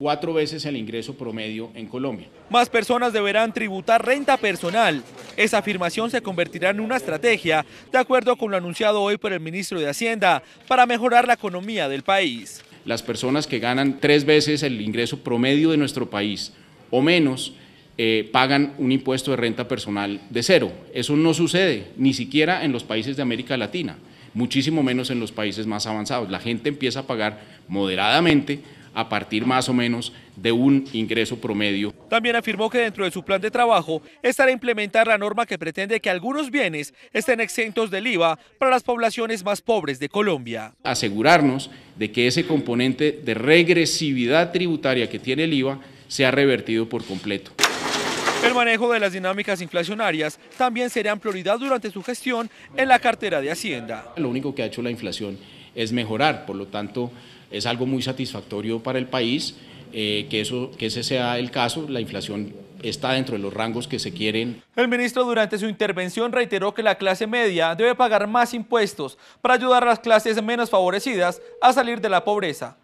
cuatro veces el ingreso promedio en Colombia. Más personas deberán tributar renta personal. Esa afirmación se convertirá en una estrategia, de acuerdo con lo anunciado hoy por el ministro de Hacienda, para mejorar la economía del país. Las personas que ganan tres veces el ingreso promedio de nuestro país o menos eh, pagan un impuesto de renta personal de cero. Eso no sucede ni siquiera en los países de América Latina, muchísimo menos en los países más avanzados. La gente empieza a pagar moderadamente a partir más o menos de un ingreso promedio. También afirmó que dentro de su plan de trabajo estará implementar la norma que pretende que algunos bienes estén exentos del IVA para las poblaciones más pobres de Colombia. Asegurarnos de que ese componente de regresividad tributaria que tiene el IVA sea revertido por completo. El manejo de las dinámicas inflacionarias también será prioridad durante su gestión en la cartera de Hacienda. Lo único que ha hecho la inflación es mejorar. Por lo tanto, es algo muy satisfactorio para el país eh, que, eso, que ese sea el caso. La inflación está dentro de los rangos que se quieren. El ministro durante su intervención reiteró que la clase media debe pagar más impuestos para ayudar a las clases menos favorecidas a salir de la pobreza.